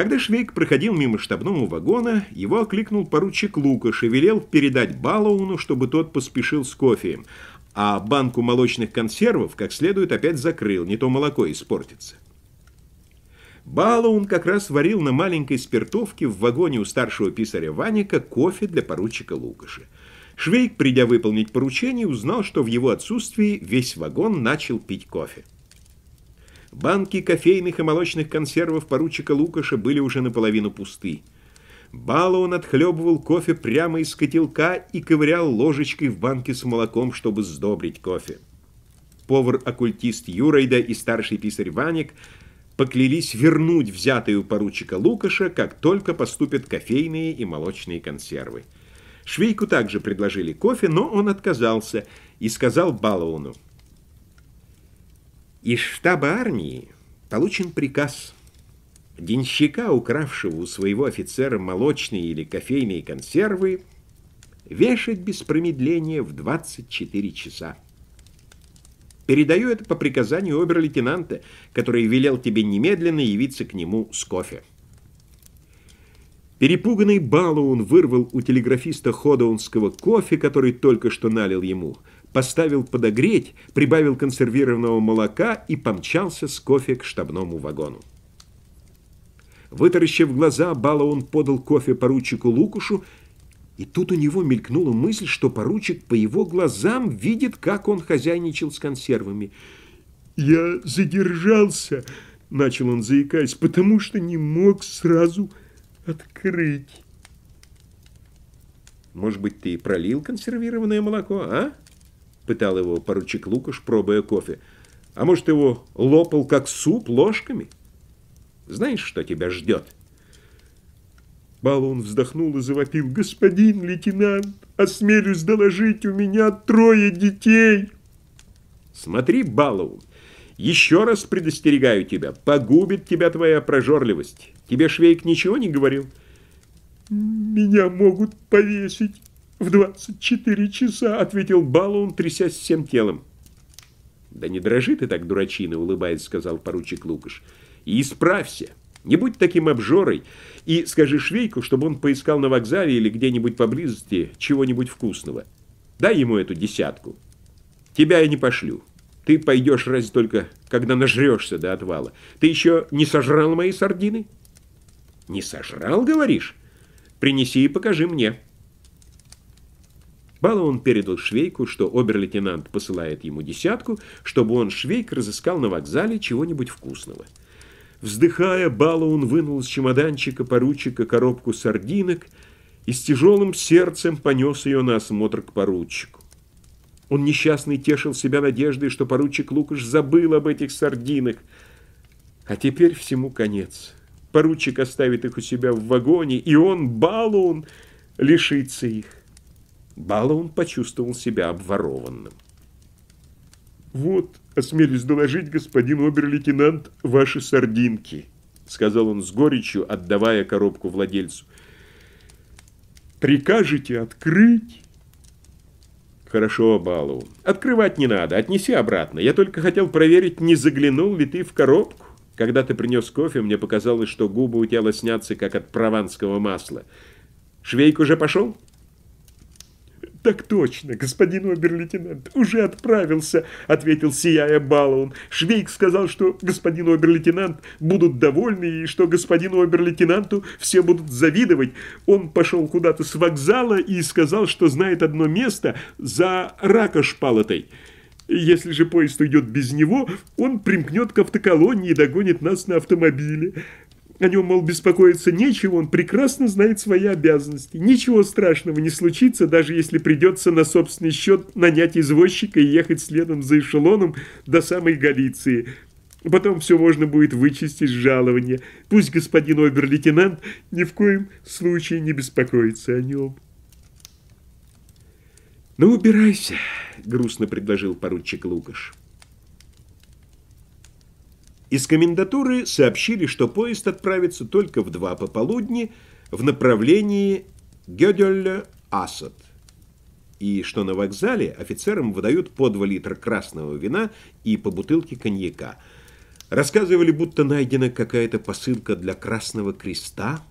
Когда Швейк проходил мимо штабного вагона, его окликнул поручик Лукаш и велел передать Балауну, чтобы тот поспешил с кофеем, а банку молочных консервов как следует опять закрыл, не то молоко испортится. Балаун как раз варил на маленькой спиртовке в вагоне у старшего писаря Ваника кофе для поручика Лукаша. Швейк, придя выполнить поручение, узнал, что в его отсутствии весь вагон начал пить кофе. Банки кофейных и молочных консервов поручика Лукаша были уже наполовину пусты. Бало он отхлебывал кофе прямо из котелка и ковырял ложечкой в банке с молоком, чтобы сдобрить кофе. Повар-оккультист Юрайда и старший писарь Ваник поклялись вернуть взятые у поручика Лукаша, как только поступят кофейные и молочные консервы. Швейку также предложили кофе, но он отказался и сказал Балауну, из штаба армии получен приказ денщика, укравшего у своего офицера молочные или кофейные консервы, вешать без промедления в 24 часа. Передаю это по приказанию обер-лейтенанта, который велел тебе немедленно явиться к нему с кофе. Перепуганный Балуун вырвал у телеграфиста Ходоунского кофе, который только что налил ему – поставил подогреть, прибавил консервированного молока и помчался с кофе к штабному вагону. Вытаращив глаза, Балаун подал кофе поручику Лукушу, и тут у него мелькнула мысль, что поручик по его глазам видит, как он хозяйничал с консервами. «Я задержался», — начал он, заикаясь, — «потому что не мог сразу открыть». «Может быть, ты пролил консервированное молоко, а?» пытал его поручик Лукаш, пробуя кофе. «А может, его лопал как суп ложками? Знаешь, что тебя ждет?» Балон вздохнул и завопил. «Господин лейтенант, осмелюсь доложить, у меня трое детей!» «Смотри, Балун, еще раз предостерегаю тебя, погубит тебя твоя прожорливость. Тебе Швейк ничего не говорил?» «Меня могут повесить». «В 24 часа», — ответил Баллоун, трясясь всем телом. «Да не дрожи ты так, дурачина», — улыбаясь, сказал поручик Лукаш. «И исправься. Не будь таким обжорой. И скажи Швейку, чтобы он поискал на вокзале или где-нибудь поблизости чего-нибудь вкусного. Дай ему эту десятку. Тебя я не пошлю. Ты пойдешь разве только, когда нажрешься до отвала. Ты еще не сожрал мои сардины?» «Не сожрал, говоришь? Принеси и покажи мне». Балуон передал Швейку, что обер-лейтенант посылает ему десятку, чтобы он, Швейк, разыскал на вокзале чего-нибудь вкусного. Вздыхая, Балуон вынул из чемоданчика поручика коробку сардинок и с тяжелым сердцем понес ее на осмотр к поручику. Он несчастный тешил себя надеждой, что поручик Лукаш забыл об этих сардинах. А теперь всему конец. Поручик оставит их у себя в вагоне, и он, Балуон, лишится их бала он почувствовал себя обворованным. «Вот, осмелюсь доложить, господин обер-лейтенант, ваши сардинки», сказал он с горечью, отдавая коробку владельцу. «Прикажете открыть?» «Хорошо, Балу. Открывать не надо, отнеси обратно. Я только хотел проверить, не заглянул ли ты в коробку. Когда ты принес кофе, мне показалось, что губы у тебя лоснятся, как от прованского масла. Швейк уже пошел?» «Так точно, господин обер-лейтенант, уже отправился», — ответил сияя Балаун. «Швейк сказал, что господин обер-лейтенант будут довольны и что господину обер-лейтенанту все будут завидовать. Он пошел куда-то с вокзала и сказал, что знает одно место за ракошпалотой. Если же поезд уйдет без него, он примкнет к автоколонии и догонит нас на автомобиле. О нем, мол, беспокоиться нечего, он прекрасно знает свои обязанности. Ничего страшного не случится, даже если придется на собственный счет нанять извозчика и ехать следом за эшелоном до самой Галиции. Потом все можно будет вычистить из жалования. Пусть господин обер-лейтенант ни в коем случае не беспокоится о нем. «Ну, убирайся», — грустно предложил поручик Лукаш. Из комендатуры сообщили, что поезд отправится только в два пополудни в направлении Гёдёля-Асад, и что на вокзале офицерам выдают по 2 литра красного вина и по бутылке коньяка. Рассказывали, будто найдена какая-то посылка для Красного Креста.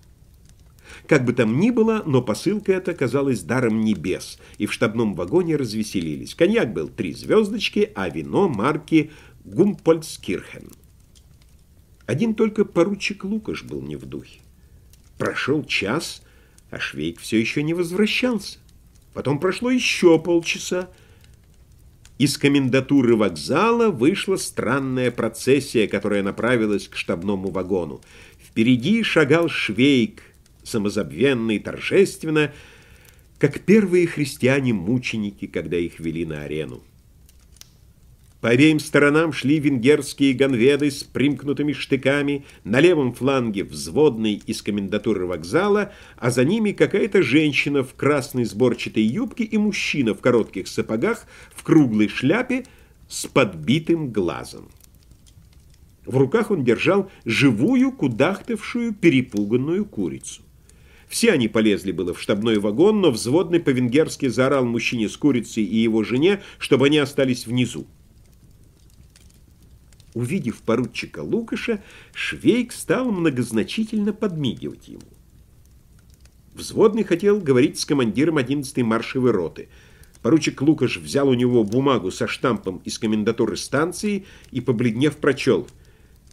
Как бы там ни было, но посылка эта оказалась даром небес, и в штабном вагоне развеселились. Коньяк был три звездочки, а вино марки «Гумпольцкирхен». Один только поручик Лукаш был не в духе. Прошел час, а Швейк все еще не возвращался. Потом прошло еще полчаса. Из комендатуры вокзала вышла странная процессия, которая направилась к штабному вагону. Впереди шагал Швейк, самозабвенно и торжественно, как первые христиане-мученики, когда их вели на арену. По обеим сторонам шли венгерские ганведы с примкнутыми штыками, на левом фланге взводный из комендатуры вокзала, а за ними какая-то женщина в красной сборчатой юбке и мужчина в коротких сапогах в круглой шляпе с подбитым глазом. В руках он держал живую, кудахтавшую, перепуганную курицу. Все они полезли было в штабной вагон, но взводный по-венгерски заорал мужчине с курицей и его жене, чтобы они остались внизу. Увидев поручика Лукаша, Швейк стал многозначительно подмигивать ему. Взводный хотел говорить с командиром 11-й маршевой роты. Поручик Лукаш взял у него бумагу со штампом из комендатуры станции и, побледнев, прочел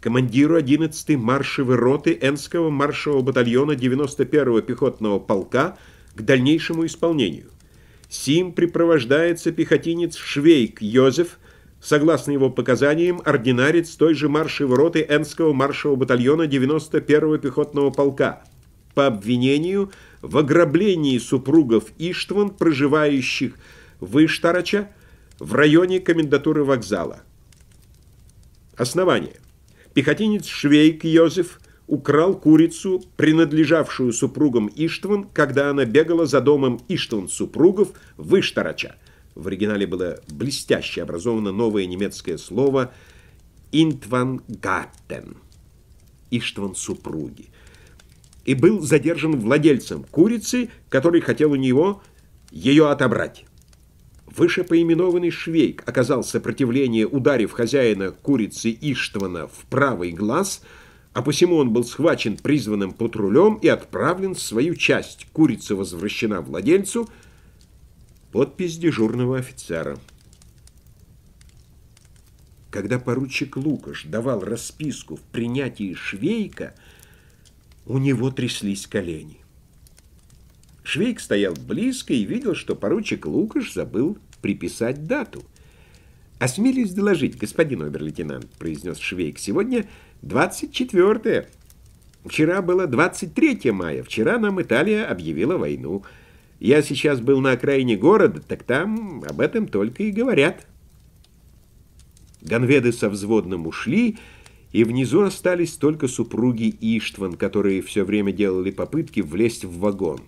«Командиру 11-й маршевой роты Энского маршевого батальона 91-го пехотного полка к дальнейшему исполнению. Сим припровождается пехотинец Швейк Йозеф, Согласно его показаниям, ординарец той же маршевой роты Энского маршевого батальона 91-го пехотного полка по обвинению в ограблении супругов Иштван, проживающих в Иштарача, в районе комендатуры вокзала. Основание. Пехотинец Швейк Йозеф украл курицу, принадлежавшую супругам Иштван, когда она бегала за домом Иштван супругов в Иштарача. В оригинале было блестяще образовано новое немецкое слово «Интвангаттен» — «Иштван супруги» и был задержан владельцем курицы, который хотел у него ее отобрать. Выше поименованный Швейк оказал сопротивление, ударив хозяина курицы Иштвана в правый глаз, а посему он был схвачен призванным патрулем и отправлен в свою часть. Курица возвращена владельцу — Подпись дежурного офицера. Когда поручик Лукаш давал расписку в принятии Швейка, у него тряслись колени. Швейк стоял близко и видел, что поручик Лукаш забыл приписать дату. «Осмелюсь доложить, господин обер-лейтенант», — произнес Швейк, — «сегодня 24 -е. Вчера было 23 мая, вчера нам Италия объявила войну». Я сейчас был на окраине города, так там об этом только и говорят. Ганведы со взводным ушли, и внизу остались только супруги Иштван, которые все время делали попытки влезть в вагон.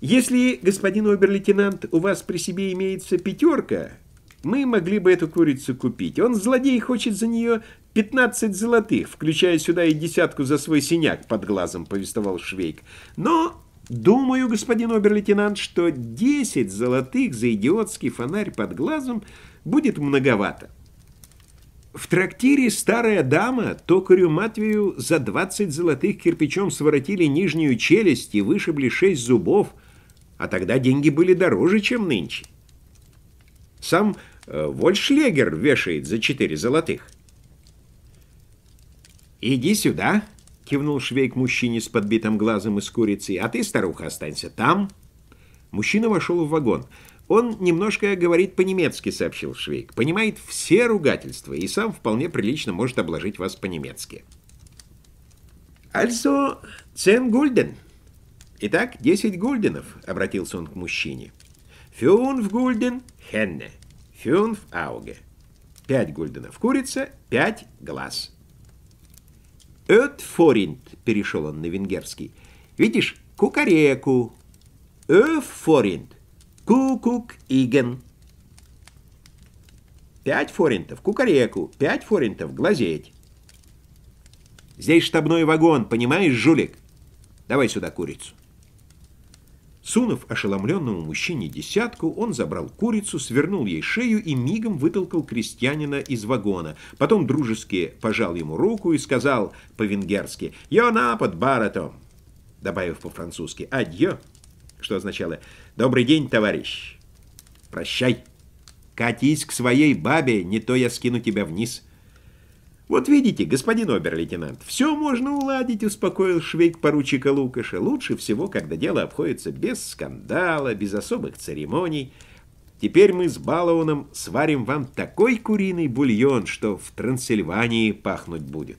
«Если, господин обер-лейтенант, у вас при себе имеется пятерка, мы могли бы эту курицу купить. Он, злодей, хочет за нее 15 золотых, включая сюда и десятку за свой синяк под глазом», — повествовал Швейк. «Но Думаю, господин обер-лейтенант, что 10 золотых за идиотский фонарь под глазом будет многовато. В трактире «Старая дама» токарю Матвею за 20 золотых кирпичом своротили нижнюю челюсть и вышибли 6 зубов, а тогда деньги были дороже, чем нынче. Сам э, Вольшлегер вешает за 4 золотых. «Иди сюда», — кивнул Швейк мужчине с подбитым глазом и с курицей. «А ты, старуха, останься там». Мужчина вошел в вагон. «Он немножко говорит по-немецки», — сообщил Швейк. «Понимает все ругательства и сам вполне прилично может обложить вас по-немецки». «Альсо цен гульден». «Итак, десять гульденов», — обратился он к мужчине. «Фюнф гульден хенне, фюнф ауге». «Пять гульденов курица, пять глаз». Эт форинт, перешел он на венгерский. Видишь, кукареку. Эф форинт. Кукук иген. Пять форинтов, кукареку. Пять форинтов, глазеть. Здесь штабной вагон, понимаешь, жулик? Давай сюда курицу. Сунув ошеломленному мужчине десятку, он забрал курицу, свернул ей шею и мигом вытолкал крестьянина из вагона. Потом дружески пожал ему руку и сказал по-венгерски «Йо напад, баратом, добавив по-французски «Адьё», что означало «Добрый день, товарищ!» «Прощай! Катись к своей бабе, не то я скину тебя вниз!» «Вот видите, господин обер-лейтенант, все можно уладить», — успокоил швейк поручика Лукаша. «Лучше всего, когда дело обходится без скандала, без особых церемоний. Теперь мы с Балауном сварим вам такой куриный бульон, что в Трансильвании пахнуть будет».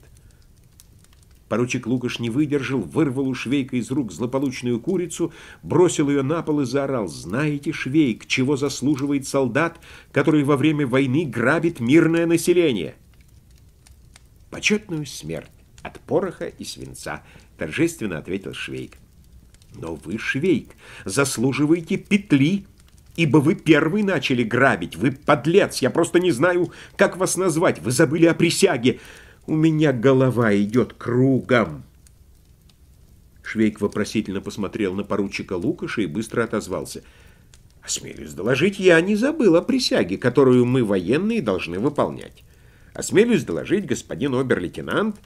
Поручик Лукаш не выдержал, вырвал у Швейка из рук злополучную курицу, бросил ее на пол и заорал. «Знаете, Швейк, чего заслуживает солдат, который во время войны грабит мирное население?» «Почетную смерть от пороха и свинца», — торжественно ответил Швейк. «Но вы, Швейк, заслуживаете петли, ибо вы первый начали грабить. Вы подлец, я просто не знаю, как вас назвать. Вы забыли о присяге. У меня голова идет кругом». Швейк вопросительно посмотрел на поручика Лукаша и быстро отозвался. «Осмелюсь доложить, я не забыл о присяге, которую мы, военные, должны выполнять». Осмелюсь а доложить, господин обер-лейтенант,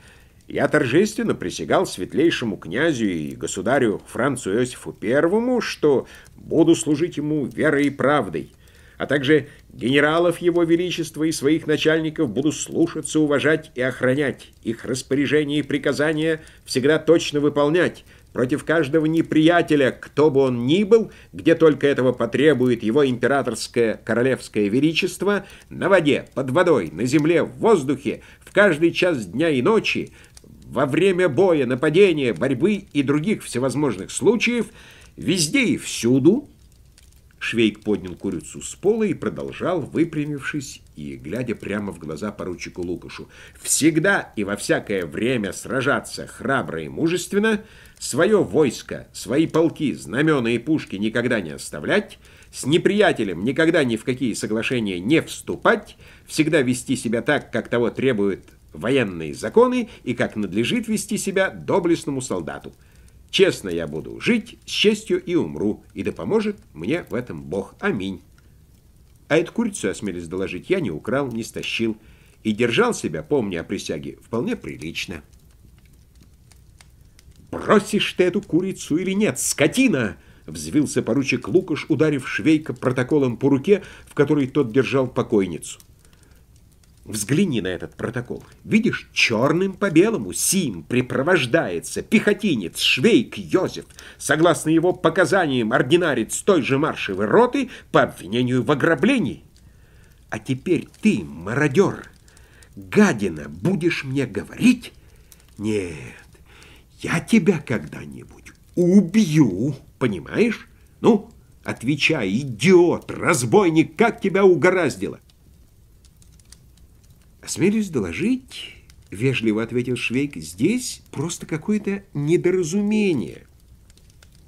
я торжественно присягал светлейшему князю и государю Францу Иосифу Первому, что буду служить ему верой и правдой, а также генералов его величества и своих начальников буду слушаться, уважать и охранять, их распоряжения и приказания всегда точно выполнять, против каждого неприятеля, кто бы он ни был, где только этого потребует его императорское королевское величество, на воде, под водой, на земле, в воздухе, в каждый час дня и ночи, во время боя, нападения, борьбы и других всевозможных случаев, везде и всюду – Швейк поднял курицу с пола и продолжал, выпрямившись и глядя прямо в глаза поручику Лукашу. «Всегда и во всякое время сражаться храбро и мужественно, свое войско, свои полки, знамена и пушки никогда не оставлять, с неприятелем никогда ни в какие соглашения не вступать, всегда вести себя так, как того требуют военные законы и как надлежит вести себя доблестному солдату». Честно я буду жить, с честью и умру, и да поможет мне в этом Бог. Аминь. А эту курицу, осмелись доложить, я не украл, не стащил, и держал себя, помня о присяге, вполне прилично. «Бросишь ты эту курицу или нет, скотина!» Взвился поручик Лукаш, ударив Швейка протоколом по руке, в которой тот держал покойницу. Взгляни на этот протокол. Видишь, черным по белому Сим припровождается пехотинец Швейк Йозеф, согласно его показаниям ординарец той же маршевой роты по обвинению в ограблении. А теперь ты, мародер, гадина, будешь мне говорить? Нет, я тебя когда-нибудь убью, понимаешь? Ну, отвечай, идиот, разбойник, как тебя угораздило? «Осмелюсь доложить», — вежливо ответил Швейк, — «здесь просто какое-то недоразумение.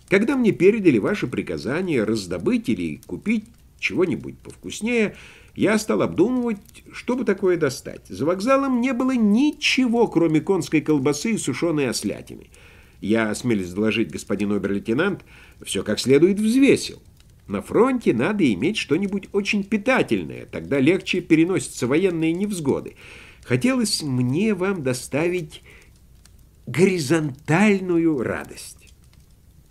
Когда мне передали ваше приказание раздобыть или купить чего-нибудь повкуснее, я стал обдумывать, что бы такое достать. За вокзалом не было ничего, кроме конской колбасы и сушеной ослятины. Я, осмелюсь доложить господин обер-лейтенант, все как следует взвесил. На фронте надо иметь что-нибудь очень питательное, тогда легче переносятся военные невзгоды. Хотелось мне вам доставить горизонтальную радость.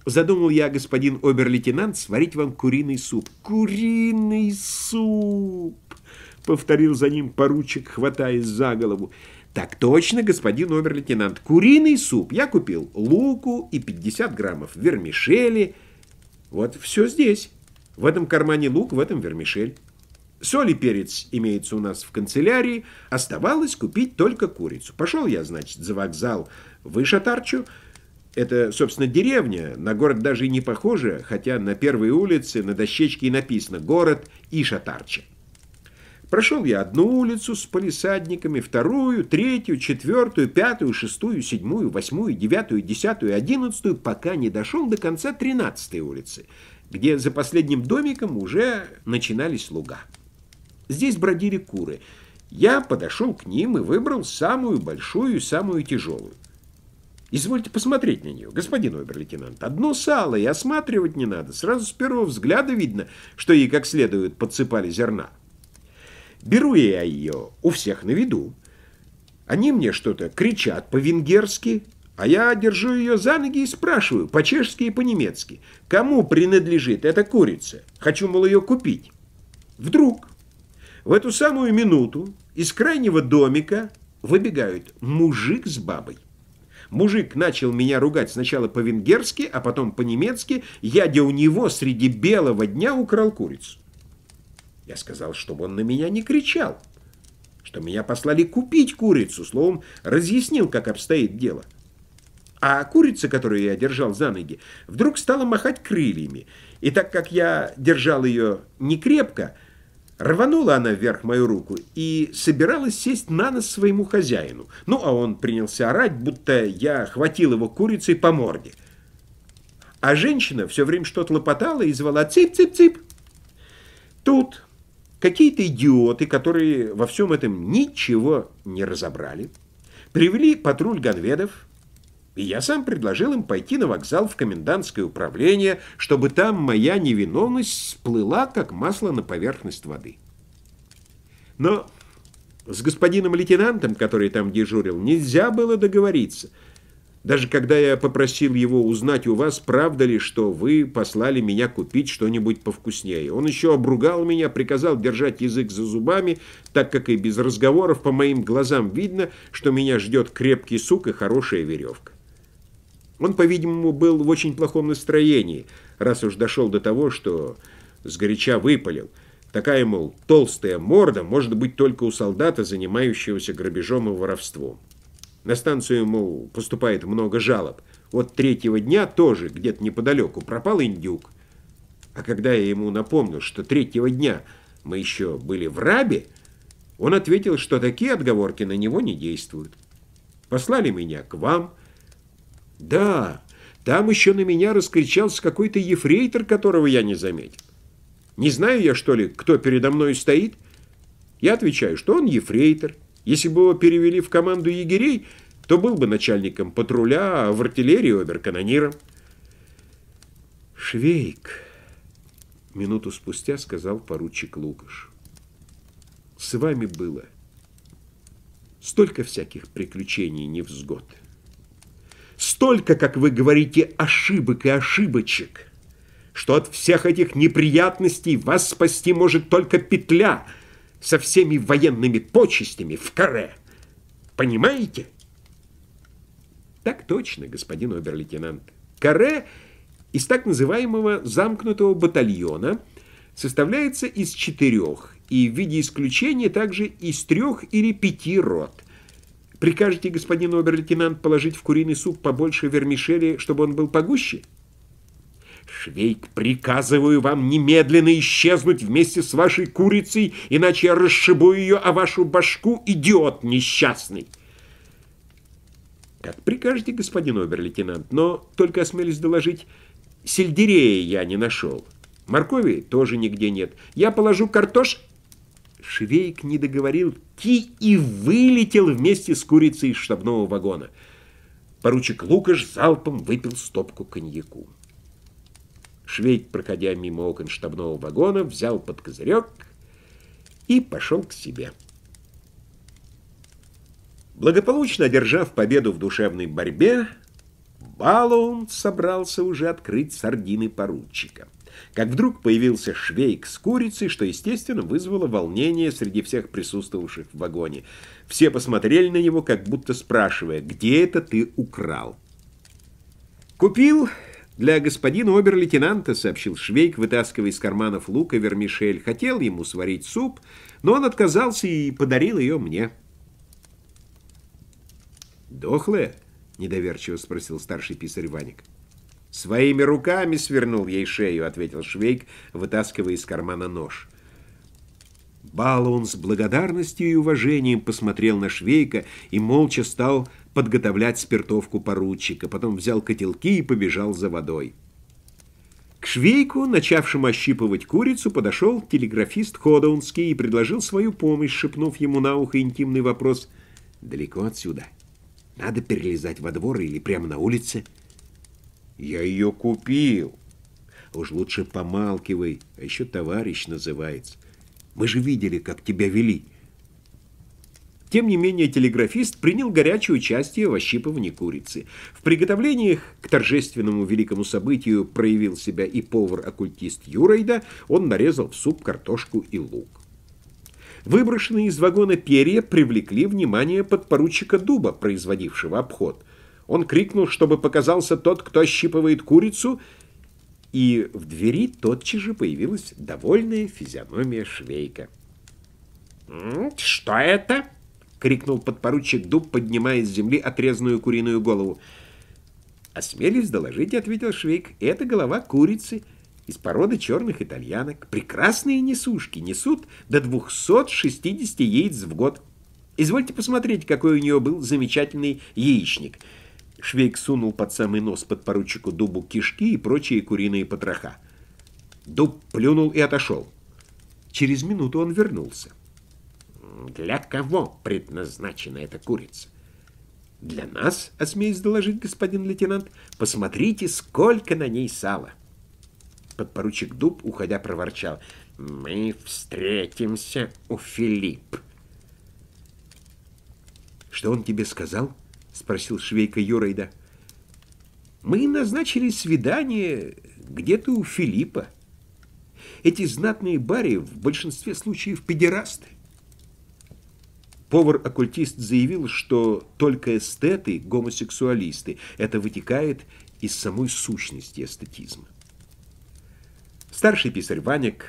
Задумал я, господин обер-лейтенант, сварить вам куриный суп. «Куриный суп!» — повторил за ним поручик, хватаясь за голову. «Так точно, господин обер-лейтенант, куриный суп я купил. Луку и 50 граммов вермишели. Вот все здесь». В этом кармане лук, в этом вермишель. Соль и перец имеется у нас в канцелярии. Оставалось купить только курицу. Пошел я, значит, за вокзал в Ишатарчу. Это, собственно, деревня. На город даже и не похоже, хотя на первой улице на дощечке и написано «Город Ишатарча». Прошел я одну улицу с полисадниками, вторую, третью, четвертую, пятую, шестую, седьмую, восьмую, девятую, десятую, одиннадцатую, пока не дошел до конца тринадцатой улицы где за последним домиком уже начинались луга. Здесь бродили куры. Я подошел к ним и выбрал самую большую и самую тяжелую. Извольте посмотреть на нее, господин обер-лейтенант. Одно сало, и осматривать не надо. Сразу с первого взгляда видно, что ей как следует подсыпали зерна. Беру я ее у всех на виду. Они мне что-то кричат по-венгерски, а я держу ее за ноги и спрашиваю, по-чешски и по-немецки, кому принадлежит эта курица? Хочу, мол, ее купить. Вдруг, в эту самую минуту, из крайнего домика выбегают мужик с бабой. Мужик начал меня ругать сначала по-венгерски, а потом по-немецки, я у него среди белого дня украл курицу. Я сказал, чтобы он на меня не кричал, что меня послали купить курицу, словом, разъяснил, как обстоит дело. А курица, которую я держал за ноги, вдруг стала махать крыльями. И так как я держал ее не крепко, рванула она вверх мою руку и собиралась сесть на нос своему хозяину. Ну, а он принялся орать, будто я хватил его курицей по морде. А женщина все время что-то лопотала и звала «Цып-цып-цып!». Тут какие-то идиоты, которые во всем этом ничего не разобрали, привели патруль ганведов, и я сам предложил им пойти на вокзал в комендантское управление, чтобы там моя невиновность сплыла, как масло на поверхность воды. Но с господином лейтенантом, который там дежурил, нельзя было договориться. Даже когда я попросил его узнать у вас, правда ли, что вы послали меня купить что-нибудь повкуснее. Он еще обругал меня, приказал держать язык за зубами, так как и без разговоров по моим глазам видно, что меня ждет крепкий сук и хорошая веревка. Он, по-видимому, был в очень плохом настроении, раз уж дошел до того, что сгоряча выпалил. Такая, мол, толстая морда может быть только у солдата, занимающегося грабежом и воровством. На станцию, мол, поступает много жалоб. Вот третьего дня тоже где-то неподалеку пропал индюк. А когда я ему напомнил, что третьего дня мы еще были в рабе, он ответил, что такие отговорки на него не действуют. Послали меня к вам, да, там еще на меня раскричался какой-то ефрейтор, которого я не заметил. Не знаю я, что ли, кто передо мной стоит? Я отвечаю, что он ефрейтор. Если бы его перевели в команду егерей, то был бы начальником патруля, а в артиллерии оберканониром. «Швейк», — минуту спустя сказал поручик Лукаш, — «с вами было столько всяких приключений невзгод» столько, как вы говорите, ошибок и ошибочек, что от всех этих неприятностей вас спасти может только петля со всеми военными почестями в каре. Понимаете? Так точно, господин обер-лейтенант. Каре из так называемого замкнутого батальона составляется из четырех и в виде исключения также из трех или пяти рот – Прикажете господину обер-лейтенант положить в куриный суп побольше вермишели, чтобы он был погуще? Швейк, приказываю вам немедленно исчезнуть вместе с вашей курицей, иначе я расшибу ее о вашу башку, идиот несчастный. Как прикажете, господин обер-лейтенант, но только осмелюсь доложить, сельдерея я не нашел. Моркови тоже нигде нет. Я положу картош Швейк не договорил «ки» и вылетел вместе с курицей из штабного вагона. Поручик Лукаш залпом выпил стопку коньяку. Швейк, проходя мимо окон штабного вагона, взял под козырек и пошел к себе. Благополучно одержав победу в душевной борьбе, Балоун собрался уже открыть сардины поручика как вдруг появился швейк с курицей, что, естественно, вызвало волнение среди всех присутствовавших в вагоне. Все посмотрели на него, как будто спрашивая, где это ты украл? «Купил для господина обер-лейтенанта», — сообщил швейк, вытаскивая из карманов лука вермишель. «Хотел ему сварить суп, но он отказался и подарил ее мне». «Дохлая?» — недоверчиво спросил старший писарь Ваник. «Своими руками свернул ей шею», — ответил Швейк, вытаскивая из кармана нож. Балун с благодарностью и уважением посмотрел на Швейка и молча стал подготовлять спиртовку поручика, потом взял котелки и побежал за водой. К Швейку, начавшему ощипывать курицу, подошел телеграфист Ходоунский и предложил свою помощь, шепнув ему на ухо интимный вопрос «Далеко отсюда? Надо перелезать во двор или прямо на улице?» Я ее купил. А уж лучше помалкивай, а еще товарищ называется. Мы же видели, как тебя вели. Тем не менее, телеграфист принял горячее участие в ощипывании курицы. В приготовлениях к торжественному великому событию проявил себя и повар-оккультист Юрайда, он нарезал в суп картошку и лук. Выброшенные из вагона перья привлекли внимание подпоручика Дуба, производившего обход – он крикнул, чтобы показался тот, кто ощипывает курицу, и в двери тотчас же появилась довольная физиономия швейка. «Что это?» — крикнул подпоручик Дуб, поднимая с земли отрезанную куриную голову. Осмелюсь доложить», — ответил швейк, — «это голова курицы из породы черных итальянок. Прекрасные несушки несут до 260 яиц в год. Извольте посмотреть, какой у нее был замечательный яичник». Швейк сунул под самый нос подпоручику Дубу кишки и прочие куриные потроха. Дуб плюнул и отошел. Через минуту он вернулся. «Для кого предназначена эта курица?» «Для нас», — осмеясь доложить господин лейтенант, — «посмотрите, сколько на ней сала». Подпоручик Дуб, уходя, проворчал. «Мы встретимся у Филипп». «Что он тебе сказал?» — спросил швейка Юрейда. «Мы назначили свидание где-то у Филиппа. Эти знатные бари в большинстве случаев педерасты. Повар-оккультист заявил, что только эстеты – гомосексуалисты. Это вытекает из самой сущности эстетизма. Старший писарь Ваник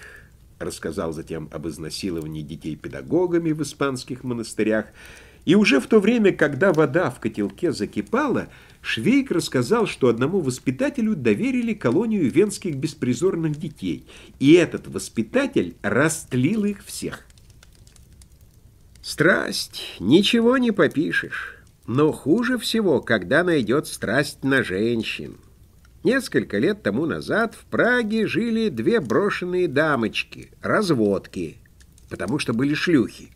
рассказал затем об изнасиловании детей педагогами в испанских монастырях – и уже в то время, когда вода в котелке закипала, Швейк рассказал, что одному воспитателю доверили колонию венских беспризорных детей, и этот воспитатель растлил их всех. Страсть, ничего не попишешь, но хуже всего, когда найдет страсть на женщин. Несколько лет тому назад в Праге жили две брошенные дамочки, разводки, потому что были шлюхи,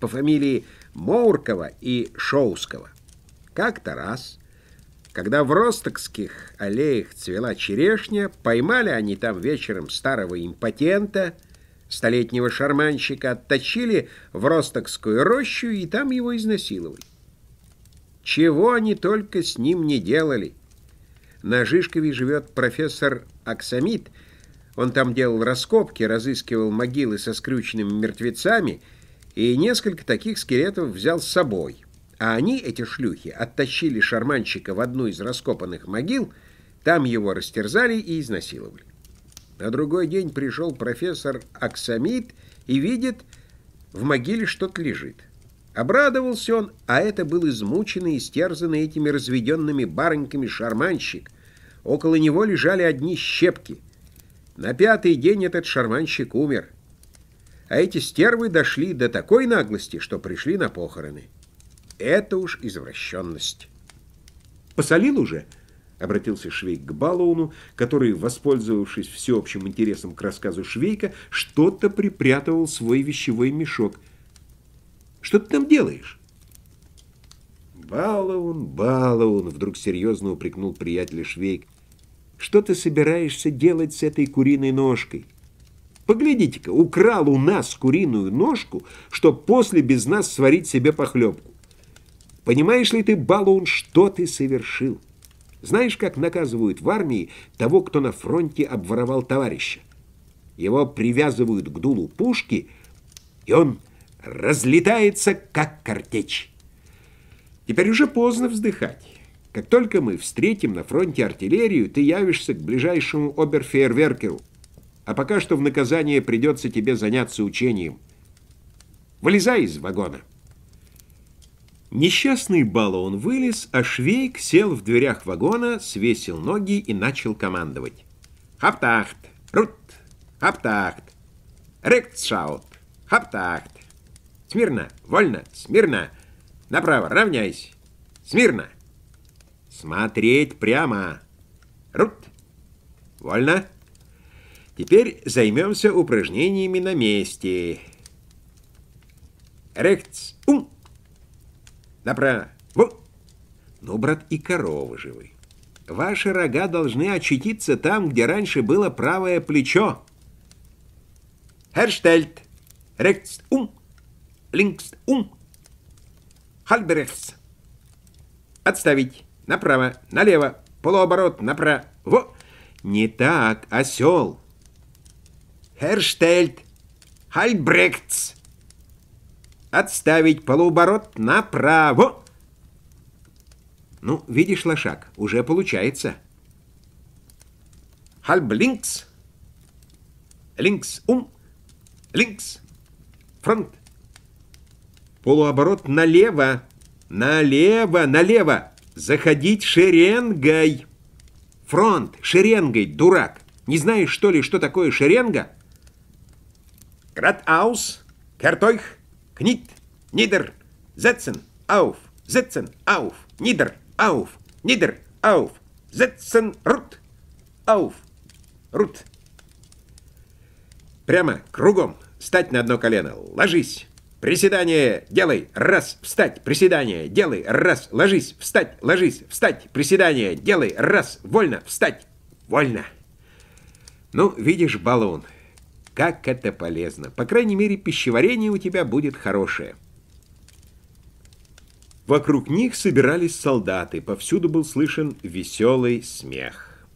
по фамилии Моуркова и Шоуского. Как-то раз, когда в Ростокских аллеях цвела черешня, поймали они там вечером старого импотента, столетнего шарманщика, отточили в Ростокскую рощу и там его изнасиловали. Чего они только с ним не делали. На Жишкове живет профессор Аксамит. Он там делал раскопки, разыскивал могилы со скрюченными мертвецами — и несколько таких скелетов взял с собой. А они, эти шлюхи, оттащили шарманщика в одну из раскопанных могил, там его растерзали и изнасиловали. На другой день пришел профессор Аксамит и видит, в могиле что-то лежит. Обрадовался он, а это был измученный и стерзанный этими разведенными барыньками шарманщик. Около него лежали одни щепки. На пятый день этот шарманщик умер — а эти стервы дошли до такой наглости, что пришли на похороны. Это уж извращенность. «Посолил уже?» — обратился Швейк к Балоуну, который, воспользовавшись всеобщим интересом к рассказу Швейка, что-то припрятывал в свой вещевой мешок. «Что ты там делаешь?» Балоун, Балоун, вдруг серьезно упрекнул приятеля Швейк. «Что ты собираешься делать с этой куриной ножкой?» Поглядите-ка, украл у нас куриную ножку, чтоб после без нас сварить себе похлебку. Понимаешь ли ты, Балун, что ты совершил? Знаешь, как наказывают в армии того, кто на фронте обворовал товарища? Его привязывают к дулу пушки, и он разлетается, как картечь. Теперь уже поздно вздыхать. Как только мы встретим на фронте артиллерию, ты явишься к ближайшему оберфейерверкеру. А пока что в наказание придется тебе заняться учением. Вылезай из вагона. Несчастный баллон вылез, а Швейк сел в дверях вагона, свесил ноги и начал командовать. «Хаптахт! Рут! Хаптахт! Ректшаут! Хаптахт! Смирно! Вольно! Смирно! Направо! Равняйся! Смирно! Смотреть прямо! Рут! Вольно! Теперь займемся упражнениями на месте. Рекц, ум, направо. Ну, брат, и коровы живы. Ваши рога должны очутиться там, где раньше было правое плечо. Херштельт, рекц, ум, линкс, ум, хальберекс. Отставить. Направо, налево, полуоборот, направо. Не так, осел herstellt Halbrechts. Отставить полуоборот направо. Ну, видишь, лошак, уже получается. Хальблинкс, линкс, ум, линкс, Фронт. Полуоборот налево. Налево, налево. Заходить шеренгой. Фронт, шеренгой, дурак. Не знаешь, что ли, что такое шеренга? geradeaus, kehrt euch, kniet, nieder, setzen, auf, sitzen, auf, nieder, auf, nieder, auf, setzen, рут, auf, рут. Прямо, кругом, стать на одно колено, ложись. Приседание делай, раз, встать, приседание делай, раз, ложись, встать, ложись, встать, приседание делай, раз, вольно, встать, вольно. Ну, видишь, баллон, как это полезно! По крайней мере, пищеварение у тебя будет хорошее. Вокруг них собирались солдаты, повсюду был слышен веселый смех.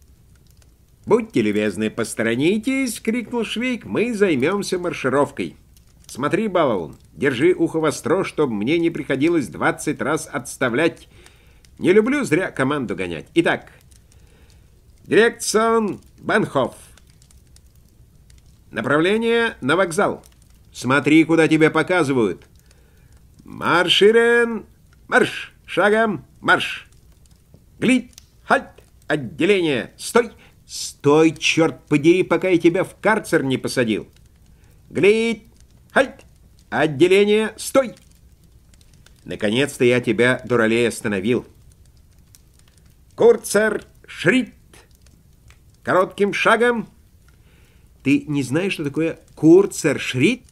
«Будьте любезны, посторонитесь!» — крикнул Швейк. «Мы займемся маршировкой!» «Смотри, Балаун, держи ухо востро, чтобы мне не приходилось двадцать раз отставлять. Не люблю зря команду гонять. Итак, дирекцион Банхофф. Направление на вокзал. Смотри, куда тебя показывают. Марш, Ирен! Марш! Шагом марш! Глид! Хальт! Отделение! Стой! Стой, черт подери, пока я тебя в карцер не посадил! Глид! Хальт! Отделение! Стой! Наконец-то я тебя, дуралей, остановил. Курцер! Шрит! Коротким шагом! Ты не знаешь, что такое курцершрит?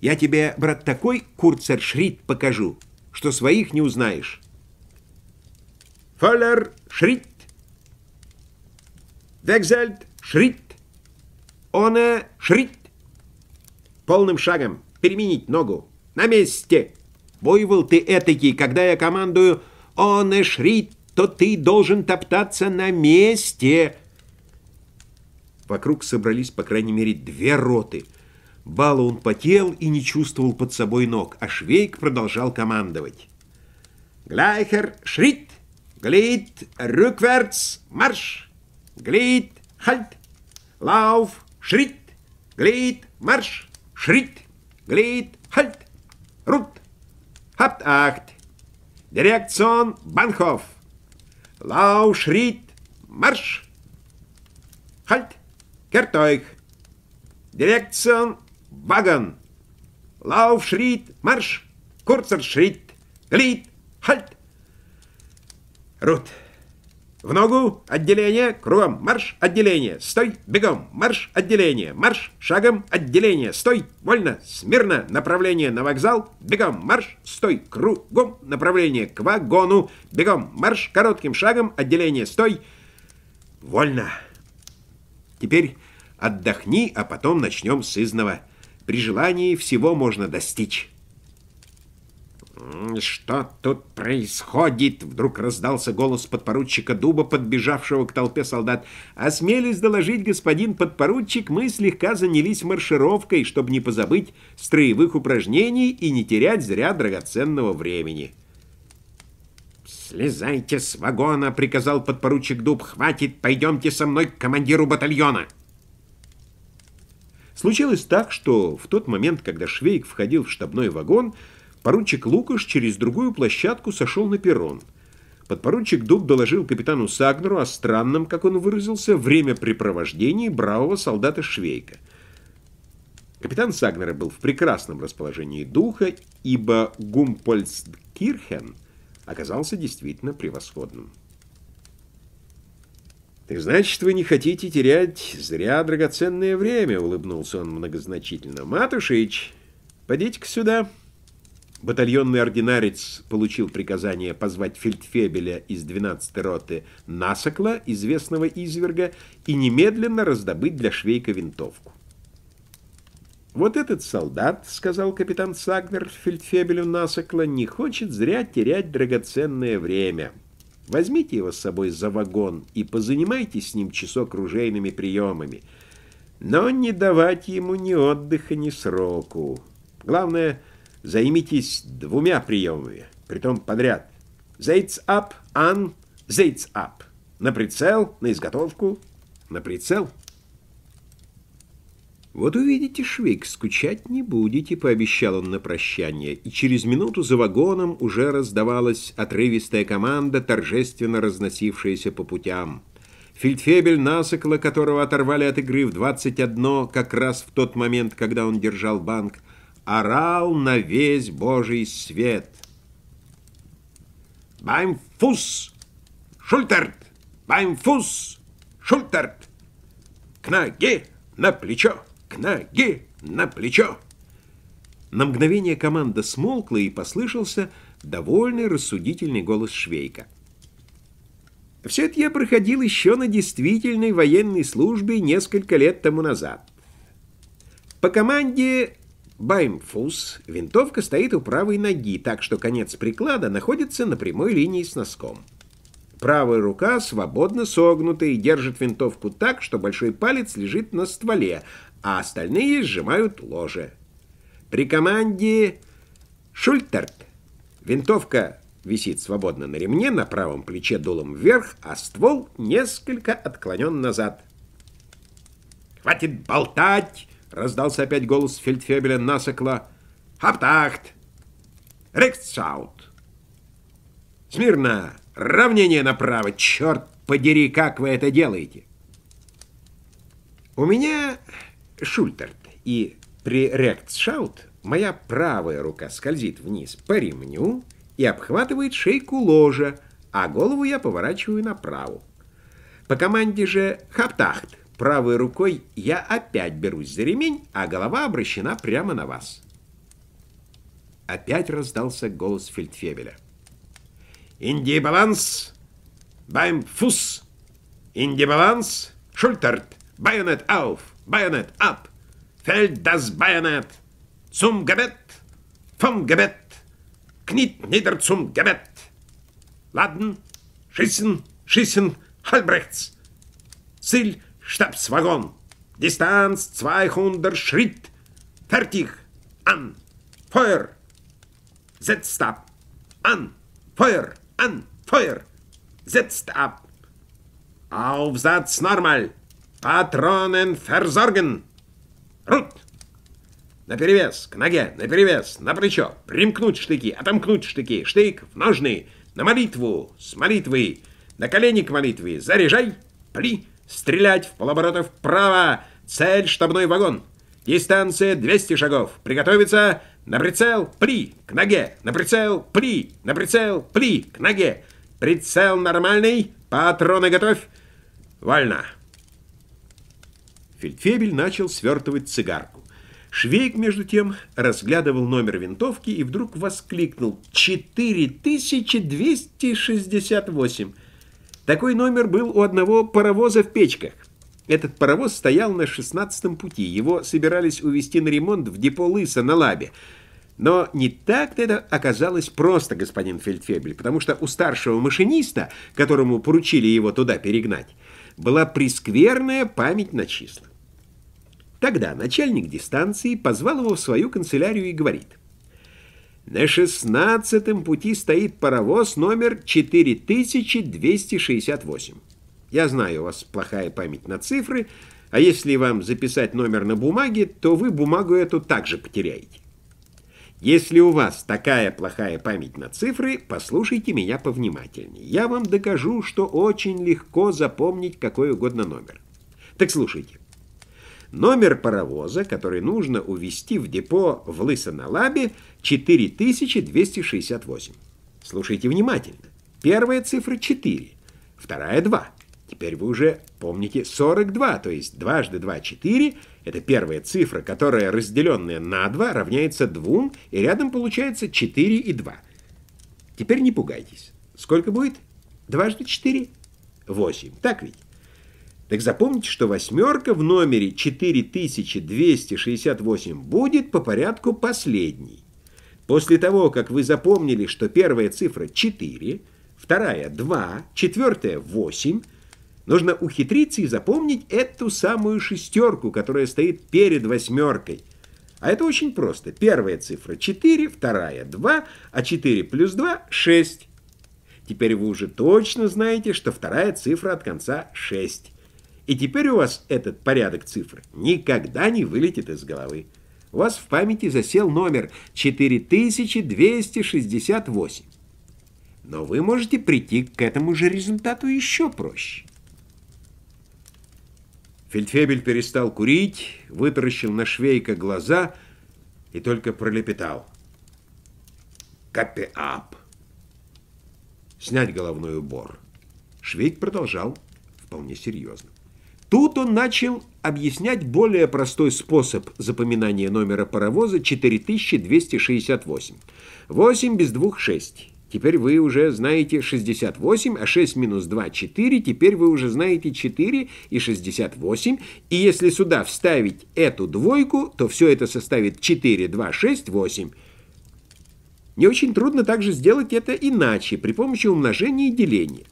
Я тебе, брат, такой курцершрит покажу, что своих не узнаешь. Фоллер шрит. Вексельд шрит. Оне шрит. Полным шагом. Переменить ногу. На месте. Буйвол ты этакий, когда я командую «Оне шрит», то ты должен топтаться на месте. Вокруг собрались, по крайней мере, две роты. Бало он потел и не чувствовал под собой ног, а Швейк продолжал командовать. «Глайхер, шрит! Глит, рюквертс, марш! Глит, хальт! Лауф, шрит! Глит, марш! Шрит! Глит, хальт! Рут! Хапт ахт! Дирекцион Банхов, Лауф, шрит, марш! Хальт!» Kertoig. Direction Wagen. Laufschritt марш, Kurzer Schritt. Glied. Halt. Рут. В ногу. Отделение. Кругом. Марш. Отделение. Стой. Бегом. Марш. Отделение. Марш. Шагом. Отделение. Стой. Вольно. Смирно. Направление на вокзал. Бегом. Марш. Стой. Кругом. Направление к вагону. Бегом. Марш. Коротким шагом. Отделение. Стой. Вольно. Теперь Отдохни, а потом начнем с изного. При желании всего можно достичь. «Что тут происходит?» — вдруг раздался голос подпоручика Дуба, подбежавшего к толпе солдат. Осмелюсь доложить, господин подпоручик, мы слегка занялись маршировкой, чтобы не позабыть строевых упражнений и не терять зря драгоценного времени». «Слезайте с вагона!» — приказал подпоручик Дуб. «Хватит, пойдемте со мной к командиру батальона!» Случилось так, что в тот момент, когда Швейк входил в штабной вагон, поручик Лукаш через другую площадку сошел на перрон. Подпоручик Дуб доложил капитану Сагнеру о странном, как он выразился, времяпрепровождении бравого солдата Швейка. Капитан Сагнера был в прекрасном расположении духа, ибо Гумпольцкирхен оказался действительно превосходным. «Так значит, вы не хотите терять зря драгоценное время», — улыбнулся он многозначительно. «Матушич, подите-ка сюда». Батальонный ординарец получил приказание позвать фельдфебеля из 12-й роты Насокла, известного изверга, и немедленно раздобыть для швейка винтовку. «Вот этот солдат, — сказал капитан Сагнер фельдфебелю Насокла, — не хочет зря терять драгоценное время». Возьмите его с собой за вагон и позанимайтесь с ним часок ружейными приемами. Но не давать ему ни отдыха, ни сроку. Главное, займитесь двумя приемами, притом подряд. Зейц ап, ан, зейц ап. На прицел, на изготовку, на прицел. «Вот увидите, Швейк, скучать не будете», — пообещал он на прощание, и через минуту за вагоном уже раздавалась отрывистая команда, торжественно разносившаяся по путям. Фельдфебель, насокола которого оторвали от игры в 21, как раз в тот момент, когда он держал банк, орал на весь божий свет. «Байм фус! Шультерт! Байм фус! Шультерт! К ноге на плечо!» к ноге, на плечо. На мгновение команда смолкла и послышался довольный рассудительный голос Швейка. Все это я проходил еще на действительной военной службе несколько лет тому назад. По команде Баймфус винтовка стоит у правой ноги, так что конец приклада находится на прямой линии с носком. Правая рука свободно согнута и держит винтовку так, что большой палец лежит на стволе, а остальные сжимают ложе. При команде «Шультерт» винтовка висит свободно на ремне, на правом плече дулом вверх, а ствол несколько отклонен назад. «Хватит болтать!» — раздался опять голос фельдфебеля насокла. «Хаптахт! Рексаут!» «Смирно! Равнение направо! Черт подери, как вы это делаете!» «У меня Шультерт и при ректшаут моя правая рука скользит вниз по ремню и обхватывает шейку ложа, а голову я поворачиваю направо. По команде же «Хаптахт» правой рукой я опять берусь за ремень, а голова обращена прямо на вас. Опять раздался голос фельдфебеля. «Инди баланс! Байм фус! Инди баланс! Шультерт! Байонет ауф!» Bajonett ab! Fällt das Bajonett! Zum Gebet! Vom Gebet! Kniet nieder zum Gebet! Laden, schießen, schießen, halb rechts! Ziel, Stabswagon. Distanz 200 Schritt! Fertig! An! Feuer! Setzt ab! An! Feuer! An! Feuer! Setzt ab! Aufsatz normal! Патронен ферзорген! Рут! Наперевес, к ноге, наперевес, на плечо, примкнуть штыки, отомкнуть штыки, штык в ножны, на молитву, с молитвы, на колени к молитве, заряжай, пли, стрелять в полоборота вправо, цель штабной вагон, дистанция 200 шагов, приготовиться, на прицел, пли, к ноге, на прицел, пли, на прицел, пли, к ноге, прицел нормальный, патроны готовь, вольно. Фельдфебель начал свертывать цигарку. Швейк, между тем, разглядывал номер винтовки и вдруг воскликнул «4268». Такой номер был у одного паровоза в печках. Этот паровоз стоял на шестнадцатом пути. Его собирались увезти на ремонт в депо Лыса на Лабе. Но не так-то это оказалось просто, господин Фельдфебель, потому что у старшего машиниста, которому поручили его туда перегнать, была прескверная память на числа. Тогда начальник дистанции позвал его в свою канцелярию и говорит. «На шестнадцатом пути стоит паровоз номер 4268. Я знаю, у вас плохая память на цифры, а если вам записать номер на бумаге, то вы бумагу эту также потеряете. Если у вас такая плохая память на цифры, послушайте меня повнимательнее. Я вам докажу, что очень легко запомнить какой угодно номер. Так слушайте. Номер паровоза, который нужно увезти в депо в Лысонолабе, 4268. Слушайте внимательно. Первая цифра 4, вторая 2. Теперь вы уже помните 42, то есть дважды 2 – 4. Это первая цифра, которая, разделенная на 2, равняется 2, и рядом получается 4 и 2. Теперь не пугайтесь. Сколько будет? Дважды 4 – 8. Так ведь? Так запомните, что восьмерка в номере 4268 будет по порядку последней. После того, как вы запомнили, что первая цифра 4, вторая 2, четвертая 8, нужно ухитриться и запомнить эту самую шестерку, которая стоит перед восьмеркой. А это очень просто. Первая цифра 4, вторая 2, а 4 плюс 2 – 6. Теперь вы уже точно знаете, что вторая цифра от конца 6. И теперь у вас этот порядок цифр никогда не вылетит из головы. У вас в памяти засел номер 4268. Но вы можете прийти к этому же результату еще проще. Фельдфебель перестал курить, вытаращил на швейка глаза и только пролепетал. Капеап. Снять головной убор. Швейк продолжал вполне серьезно. Тут он начал объяснять более простой способ запоминания номера паровоза 4268. 8 без 2 – 6. Теперь вы уже знаете 68, а 6 минус 2 – 4. Теперь вы уже знаете 4 и 68. И если сюда вставить эту двойку, то все это составит 4, 2, 6, 8. Не очень трудно также сделать это иначе, при помощи умножения и деления.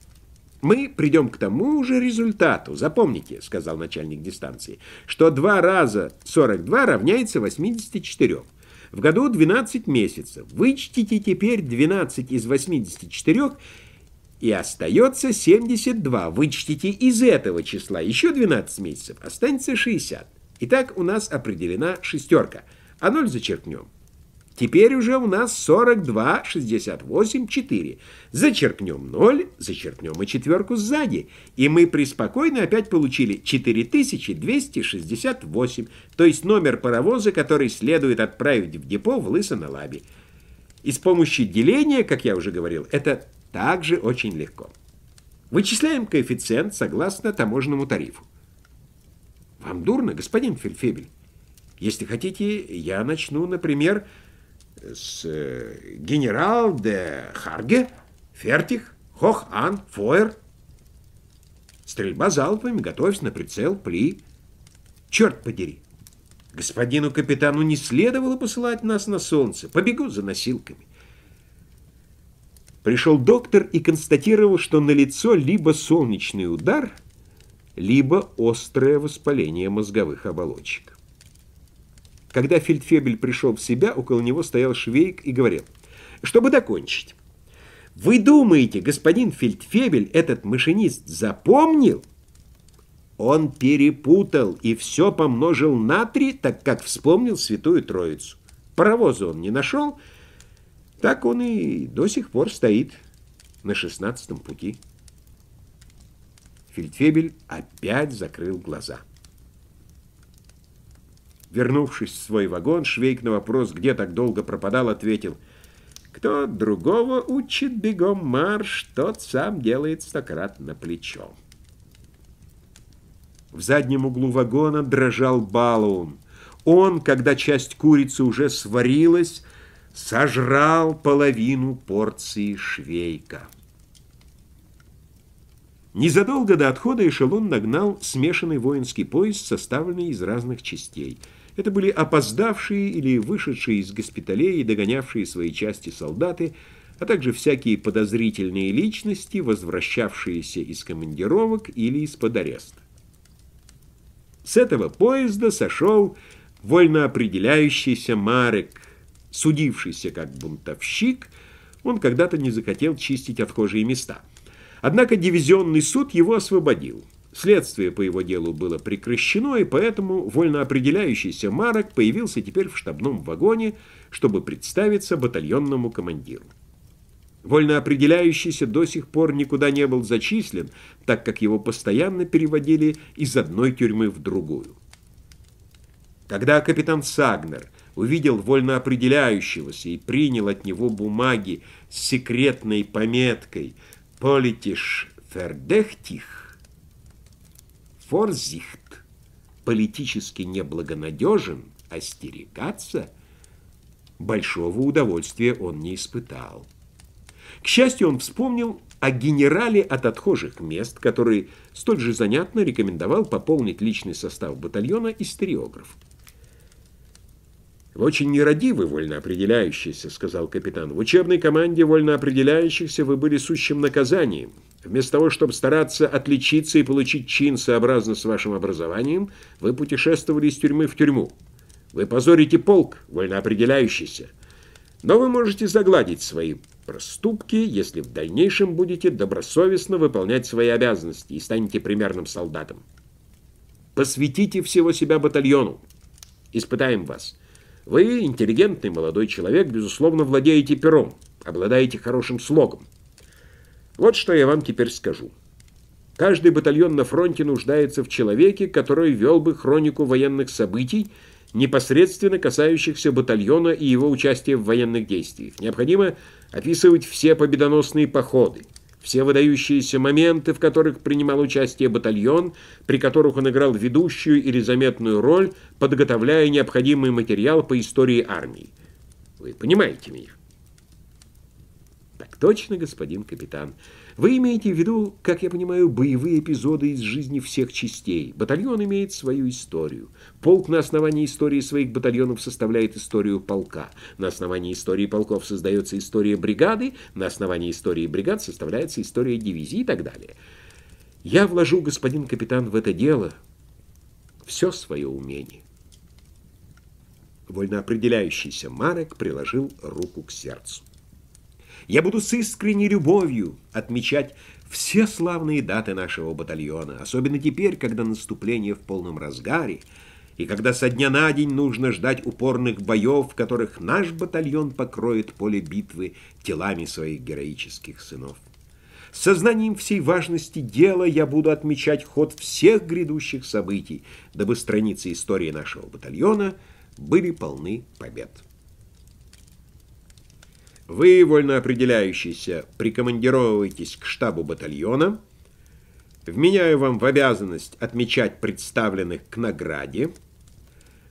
Мы придем к тому же результату. Запомните, сказал начальник дистанции, что 2 раза 42 равняется 84. В году 12 месяцев. Вычтите теперь 12 из 84 и остается 72. Вычтите из этого числа еще 12 месяцев, останется 60. Итак, у нас определена шестерка, а ноль зачеркнем. Теперь уже у нас 42, 68, 4. Зачеркнем 0, зачеркнем и четверку сзади. И мы преспокойно опять получили 4268, то есть номер паровоза, который следует отправить в депо в Лысонолабе. И с помощью деления, как я уже говорил, это также очень легко. Вычисляем коэффициент согласно таможенному тарифу. Вам дурно, господин Фельфебель? Если хотите, я начну, например, с э, генерал де Харге, Фертих, Хох-Ан, Фойер. Стрельба залпами, готовься на прицел, пли. Черт подери! Господину капитану не следовало посылать нас на солнце. Побегу за носилками. Пришел доктор и констатировал, что на лицо либо солнечный удар, либо острое воспаление мозговых оболочек. Когда фельдфебель пришел в себя, около него стоял Швейк и говорил, «Чтобы докончить, вы думаете, господин фельдфебель, этот машинист запомнил?» Он перепутал и все помножил на три, так как вспомнил Святую Троицу. Паровоза он не нашел, так он и до сих пор стоит на шестнадцатом пути. Фельдфебель опять закрыл глаза. Вернувшись в свой вагон, Швейк на вопрос, где так долго пропадал, ответил, «Кто другого учит бегом марш, тот сам делает стократно плечо". В заднем углу вагона дрожал Балуун. Он, когда часть курицы уже сварилась, сожрал половину порции швейка. Незадолго до отхода эшелон нагнал смешанный воинский поезд, составленный из разных частей – это были опоздавшие или вышедшие из госпиталей и догонявшие свои части солдаты, а также всякие подозрительные личности, возвращавшиеся из командировок или из-под ареста. С этого поезда сошел вольноопределяющийся Марек, судившийся как бунтовщик, он когда-то не захотел чистить отхожие места. Однако дивизионный суд его освободил. Следствие по его делу было прекращено, и поэтому вольноопределяющийся Марок появился теперь в штабном вагоне, чтобы представиться батальонному командиру. Вольноопределяющийся до сих пор никуда не был зачислен, так как его постоянно переводили из одной тюрьмы в другую. Когда капитан Сагнер увидел вольноопределяющегося и принял от него бумаги с секретной пометкой «Политиш Фердехтих форзихт, политически неблагонадежен, остерегаться, большого удовольствия он не испытал. К счастью, он вспомнил о генерале от отхожих мест, который столь же занятно рекомендовал пополнить личный состав батальона из стереограф. «В очень нерадивы вольно определяющиеся», — сказал капитан. «В учебной команде вольно определяющихся вы были сущим наказанием. Вместо того, чтобы стараться отличиться и получить чин сообразно с вашим образованием, вы путешествовали из тюрьмы в тюрьму. Вы позорите полк, вольноопределяющийся. Но вы можете загладить свои проступки, если в дальнейшем будете добросовестно выполнять свои обязанности и станете примерным солдатом. Посвятите всего себя батальону. Испытаем вас. Вы, интеллигентный молодой человек, безусловно, владеете пером, обладаете хорошим слогом. Вот что я вам теперь скажу. Каждый батальон на фронте нуждается в человеке, который вел бы хронику военных событий, непосредственно касающихся батальона и его участия в военных действиях. Необходимо описывать все победоносные походы, все выдающиеся моменты, в которых принимал участие батальон, при которых он играл ведущую или заметную роль, подготовляя необходимый материал по истории армии. Вы понимаете меня? Точно, господин капитан. Вы имеете в виду, как я понимаю, боевые эпизоды из жизни всех частей. Батальон имеет свою историю. Полк на основании истории своих батальонов составляет историю полка. На основании истории полков создается история бригады. На основании истории бригад составляется история дивизии и так далее. Я вложу, господин капитан, в это дело все свое умение. Вольно определяющийся Марек приложил руку к сердцу. Я буду с искренней любовью отмечать все славные даты нашего батальона, особенно теперь, когда наступление в полном разгаре, и когда со дня на день нужно ждать упорных боев, в которых наш батальон покроет поле битвы телами своих героических сынов. С сознанием всей важности дела я буду отмечать ход всех грядущих событий, дабы страницы истории нашего батальона были полны побед. Вы, вольно определяющийся, прикомандировываетесь к штабу батальона. Вменяю вам в обязанность отмечать представленных к награде.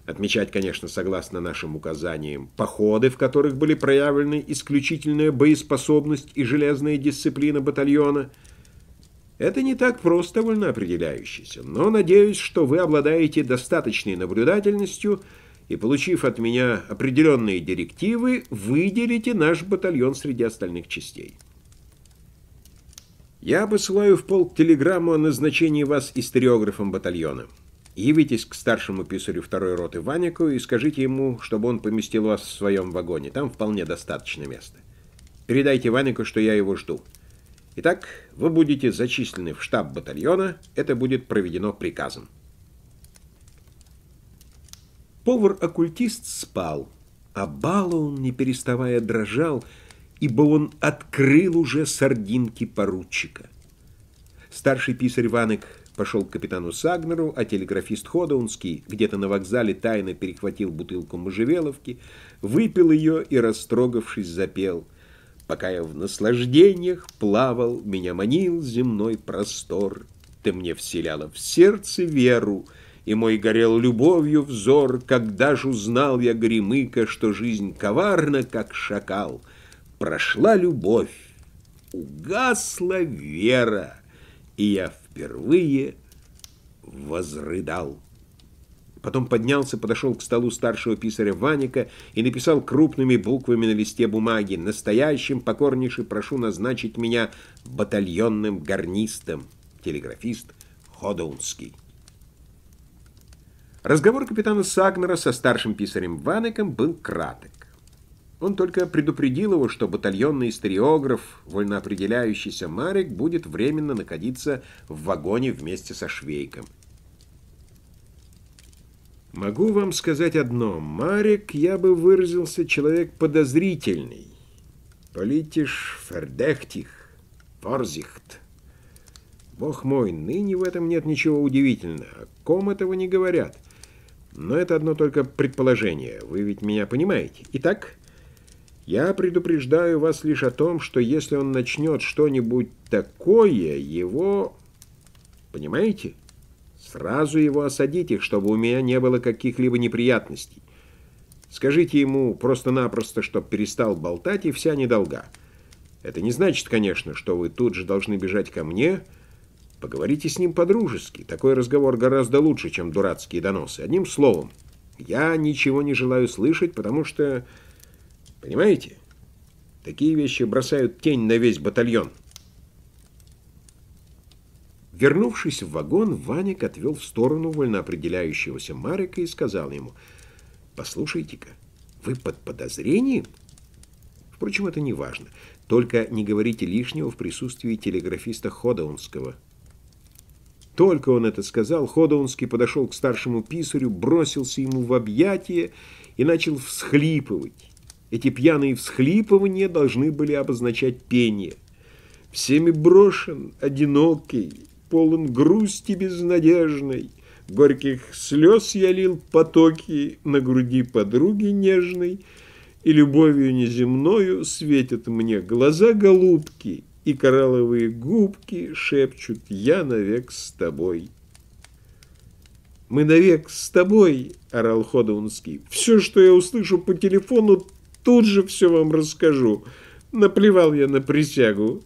Отмечать, конечно, согласно нашим указаниям, походы, в которых были проявлены исключительная боеспособность и железная дисциплина батальона. Это не так просто вольно определяющийся, но надеюсь, что вы обладаете достаточной наблюдательностью, и, получив от меня определенные директивы, выделите наш батальон среди остальных частей. Я посылаю в полк телеграмму о назначении вас историографом батальона. Явитесь к старшему писарю второй роты Ванику и скажите ему, чтобы он поместил вас в своем вагоне. Там вполне достаточно места. Передайте Ванику, что я его жду. Итак, вы будете зачислены в штаб батальона. Это будет проведено приказом. Повар-оккультист спал, а бала он, не переставая, дрожал, ибо он открыл уже сардинки поручика. Старший писарь Ванек пошел к капитану Сагнеру, а телеграфист Ходоунский где-то на вокзале тайно перехватил бутылку можжевеловки, выпил ее и, растрогавшись, запел «Пока я в наслаждениях плавал, меня манил земной простор, ты мне вселяла в сердце веру» и мой горел любовью взор, когда ж узнал я гремыка, что жизнь коварна, как шакал. Прошла любовь, угасла вера, и я впервые возрыдал. Потом поднялся, подошел к столу старшего писаря Ваника и написал крупными буквами на листе бумаги «Настоящим покорнейше прошу назначить меня батальонным гарнистом». Телеграфист Ходоунский. Разговор капитана Сагнера со старшим писарем Ванеком был краток. Он только предупредил его, что батальонный историограф, вольно определяющийся Марик, будет временно находиться в вагоне вместе со Швейком. «Могу вам сказать одно. Марик, я бы выразился, человек подозрительный. Политиш фердехтих, порзихт. Бог мой, ныне в этом нет ничего удивительного. О ком этого не говорят?» Но это одно только предположение. Вы ведь меня понимаете. Итак, я предупреждаю вас лишь о том, что если он начнет что-нибудь такое, его... Понимаете? Сразу его осадите, чтобы у меня не было каких-либо неприятностей. Скажите ему просто-напросто, чтоб перестал болтать, и вся недолга. Это не значит, конечно, что вы тут же должны бежать ко мне, — Поговорите с ним по-дружески. Такой разговор гораздо лучше, чем дурацкие доносы. Одним словом, я ничего не желаю слышать, потому что... Понимаете? Такие вещи бросают тень на весь батальон. Вернувшись в вагон, Ваник отвел в сторону вольноопределяющегося Марика и сказал ему, «Послушайте-ка, вы под подозрением?» Впрочем, это не важно. Только не говорите лишнего в присутствии телеграфиста Ходоунского. Только он это сказал, Ходоунский подошел к старшему писарю, бросился ему в объятия и начал всхлипывать. Эти пьяные всхлипывания должны были обозначать пение. «Всеми брошен, одинокий, полон грусти безнадежной, горьких слез я лил потоки на груди подруги нежной, и любовью неземною светят мне глаза голубки, и коралловые губки шепчут «Я навек с тобой». «Мы навек с тобой», — орал Ходоунский. «Все, что я услышу по телефону, тут же все вам расскажу. Наплевал я на присягу».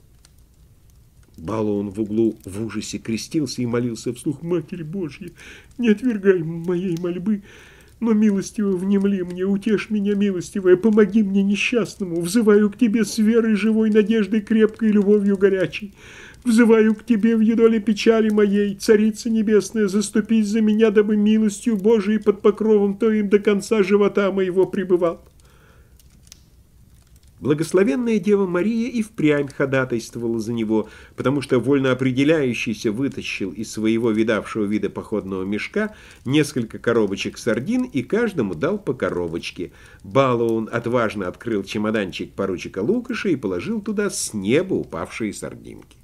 Балуон в углу в ужасе крестился и молился вслух «Матерь Божья, не отвергай моей мольбы!» Но, милостивый, внемли мне, утешь меня, милостивая, помоги мне несчастному, взываю к тебе с верой живой, надеждой крепкой, любовью горячей. Взываю к тебе в юдоле печали моей, Царица Небесная, заступись за меня, дабы милостью Божией под покровом Твоим до конца живота моего пребывал. Благословенная Дева Мария и впрямь ходатайствовала за него, потому что вольно определяющийся вытащил из своего видавшего вида походного мешка несколько коробочек сардин и каждому дал по коробочке. Балоун отважно открыл чемоданчик поручика Лукаша и положил туда с неба упавшие сардинки.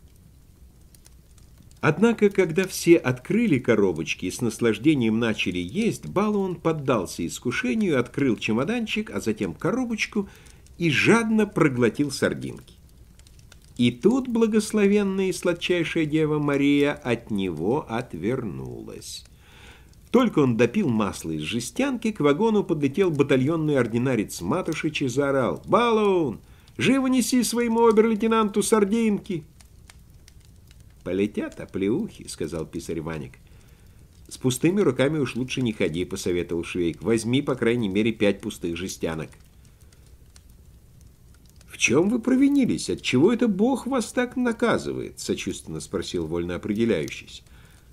Однако, когда все открыли коробочки и с наслаждением начали есть, Балуон поддался искушению, открыл чемоданчик, а затем коробочку — и жадно проглотил сардинки. И тут благословенная и сладчайшая Дева Мария от него отвернулась. Только он допил масло из жестянки, к вагону подлетел батальонный ординарец Матушич и заорал «Балун, живо неси своему обер-лейтенанту сардинки!» «Полетят оплеухи», — сказал писарь Ваник. «С пустыми руками уж лучше не ходи», — посоветовал Швейк. «Возьми, по крайней мере, пять пустых жестянок» чем вы провинились? Отчего это Бог вас так наказывает?» — сочувственно спросил вольноопределяющийся.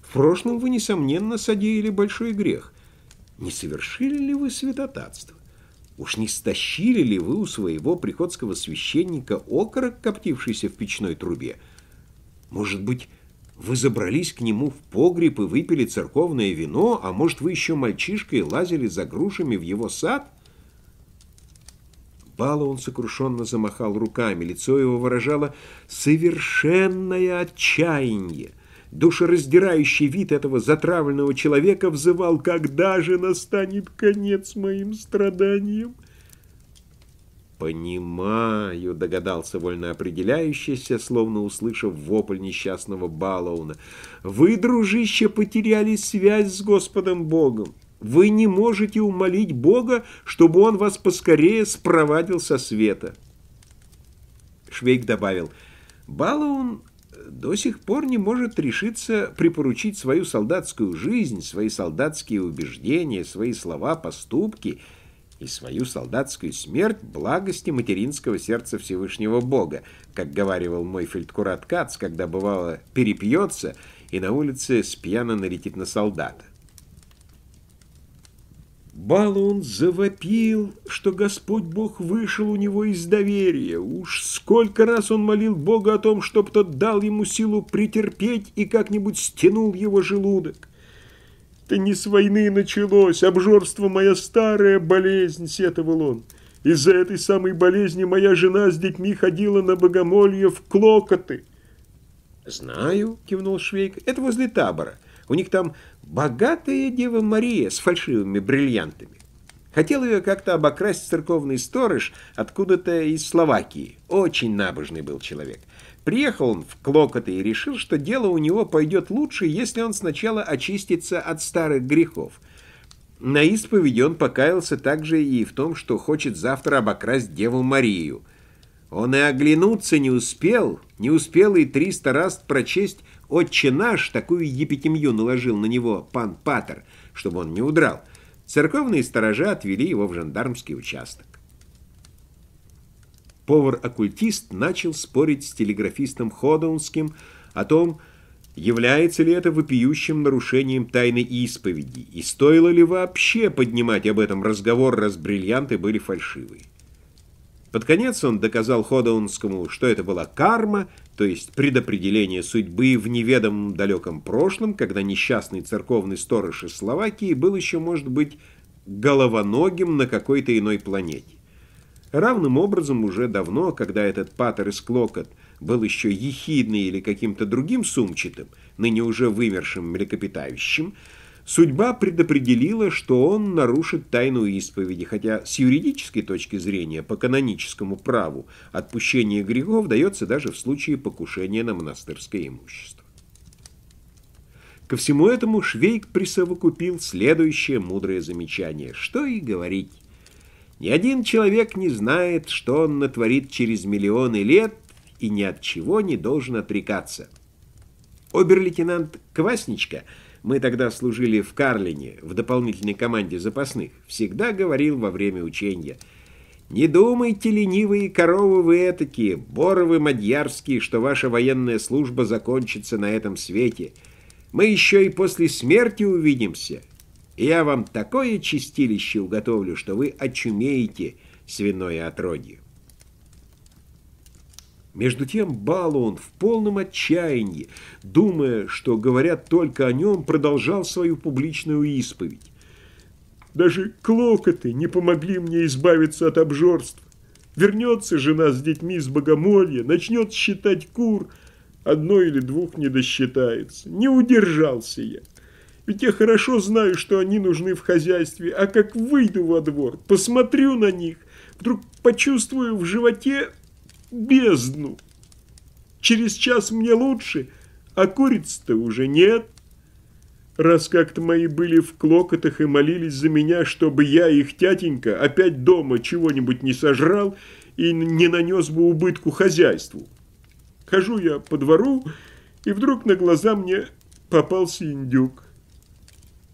«В прошлом вы, несомненно, содеяли большой грех. Не совершили ли вы святотатство? Уж не стащили ли вы у своего приходского священника окорок, коптившийся в печной трубе? Может быть, вы забрались к нему в погреб и выпили церковное вино, а может, вы еще мальчишкой лазили за грушами в его сад?» упала, он сокрушенно замахал руками. Лицо его выражало совершенное отчаяние. Душераздирающий вид этого затравленного человека взывал «Когда же настанет конец моим страданиям?» «Понимаю», — догадался вольноопределяющийся, словно услышав вопль несчастного Балауна. «Вы, дружище, потеряли связь с Господом Богом». Вы не можете умолить Бога, чтобы он вас поскорее спровадил со света. Швейк добавил, Балаун до сих пор не может решиться припоручить свою солдатскую жизнь, свои солдатские убеждения, свои слова, поступки и свою солдатскую смерть благости материнского сердца Всевышнего Бога, как говаривал мой фельдкурат Кац, когда бывало перепьется и на улице спьяно налетит на солдата балу он завопил, что Господь Бог вышел у него из доверия. Уж сколько раз он молил Бога о том, чтоб тот дал ему силу претерпеть и как-нибудь стянул его желудок. Это не с войны началось, обжорство моя старая болезнь», — сетовал он. «Из-за этой самой болезни моя жена с детьми ходила на богомолье в Клокоты». «Знаю», — кивнул Швейк, — «это возле табора». У них там богатая Дева Мария с фальшивыми бриллиантами. Хотел ее как-то обокрасть церковный сторож откуда-то из Словакии. Очень набожный был человек. Приехал он в Клокоты и решил, что дело у него пойдет лучше, если он сначала очистится от старых грехов. На исповеди он покаялся также и в том, что хочет завтра обокрасть Деву Марию. Он и оглянуться не успел, не успел и триста раз прочесть «Отче наш» такую епитемью наложил на него пан Патер, чтобы он не удрал. Церковные сторожа отвели его в жандармский участок. Повар-оккультист начал спорить с телеграфистом Ходонским о том, является ли это вопиющим нарушением тайны исповеди, и стоило ли вообще поднимать об этом разговор, раз бриллианты были фальшивые. Под конец он доказал Ходоунскому, что это была карма, то есть предопределение судьбы в неведомом далеком прошлом, когда несчастный церковный сторож из Словакии был еще, может быть, головоногим на какой-то иной планете. Равным образом уже давно, когда этот патер из Клокот был еще ехидный или каким-то другим сумчатым, ныне уже вымершим млекопитающим, Судьба предопределила, что он нарушит тайну исповеди, хотя с юридической точки зрения, по каноническому праву, отпущение грехов дается даже в случае покушения на монастырское имущество. Ко всему этому Швейк присовокупил следующее мудрое замечание, что и говорить. Ни один человек не знает, что он натворит через миллионы лет и ни от чего не должен отрекаться. Обер-лейтенант Квасничка – мы тогда служили в Карлине, в дополнительной команде запасных, всегда говорил во время учения, «Не думайте, ленивые коровы вы этакие, боровы мадьярские, что ваша военная служба закончится на этом свете. Мы еще и после смерти увидимся, и я вам такое чистилище уготовлю, что вы очумеете свиное отродье». Между тем Балуон в полном отчаянии, думая, что говорят только о нем, продолжал свою публичную исповедь. «Даже клокоты не помогли мне избавиться от обжорства. Вернется жена с детьми из богомолья, начнет считать кур, одной или двух не досчитается. Не удержался я. Ведь я хорошо знаю, что они нужны в хозяйстве, а как выйду во двор, посмотрю на них, вдруг почувствую в животе бездну. Через час мне лучше, а курицы то уже нет. Раз как-то мои были в клокотах и молились за меня, чтобы я, их тятенька, опять дома чего-нибудь не сожрал и не нанес бы убытку хозяйству. Хожу я по двору, и вдруг на глаза мне попался индюк.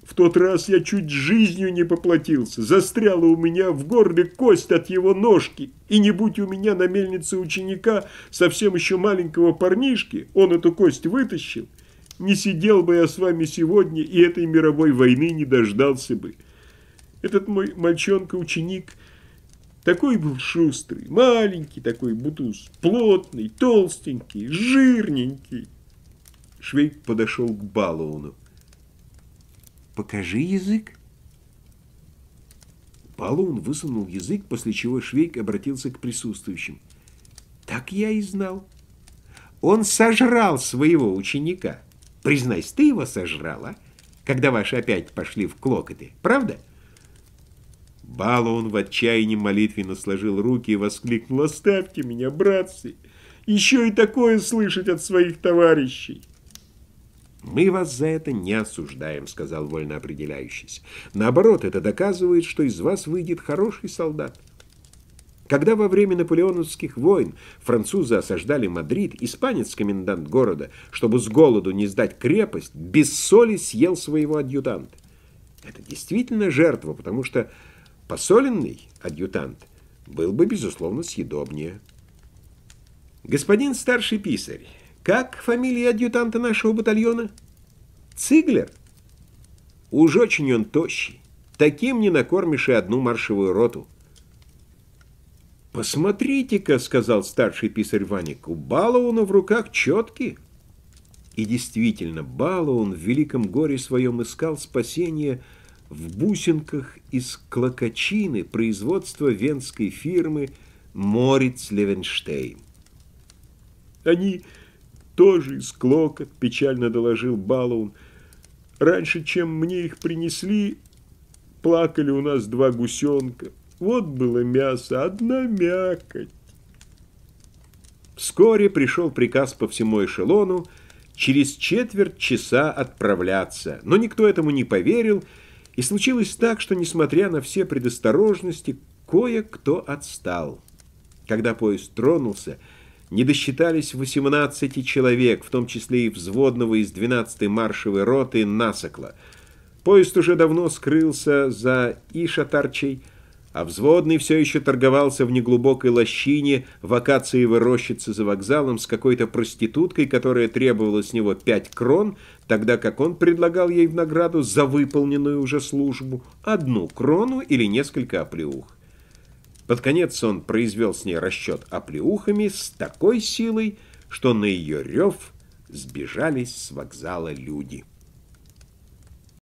В тот раз я чуть жизнью не поплатился. Застряла у меня в горле кость от его ножки. И не будь у меня на мельнице ученика, совсем еще маленького парнишки, он эту кость вытащил, не сидел бы я с вами сегодня и этой мировой войны не дождался бы. Этот мой мальчонка-ученик такой был шустрый, маленький такой бутуз, плотный, толстенький, жирненький. Швейк подошел к Балуону. Покажи язык. Балун высунул язык, после чего Швейк обратился к присутствующим. Так я и знал. Он сожрал своего ученика. Признайся, ты его сожрала, когда ваши опять пошли в клокоты, правда? Балун в отчаянии молитвенно сложил руки и воскликнул «Оставьте меня, братцы! Еще и такое слышать от своих товарищей!» «Мы вас за это не осуждаем», — сказал вольно определяющийся. «Наоборот, это доказывает, что из вас выйдет хороший солдат». Когда во время наполеоновских войн французы осаждали Мадрид, испанец, комендант города, чтобы с голоду не сдать крепость, без соли съел своего адъютанта. Это действительно жертва, потому что посоленный адъютант был бы, безусловно, съедобнее. «Господин старший писарь», как фамилия адъютанта нашего батальона? Циглер? Уж очень он тощий. Таким не накормишь и одну маршевую роту. «Посмотрите-ка», — сказал старший писарь Ваник, — «у Балауна в руках четки». И действительно, Балаун в великом горе своем искал спасение в бусинках из клокочины производства венской фирмы «Морец Левенштейн». Они тоже из клокот», – печально доложил Балоун. «Раньше, чем мне их принесли, плакали у нас два гусенка. Вот было мясо, одна мякоть». Вскоре пришел приказ по всему эшелону через четверть часа отправляться, но никто этому не поверил, и случилось так, что, несмотря на все предосторожности, кое-кто отстал. Когда поезд тронулся, не досчитались 18 человек, в том числе и взводного из 12-й маршевой роты Насокла. Поезд уже давно скрылся за Ишатарчей, а взводный все еще торговался в неглубокой лощине в акациевой рощице за вокзалом с какой-то проституткой, которая требовала с него 5 крон, тогда как он предлагал ей в награду за выполненную уже службу одну крону или несколько оплеух. Под конец он произвел с ней расчет оплеухами с такой силой, что на ее рев сбежались с вокзала люди.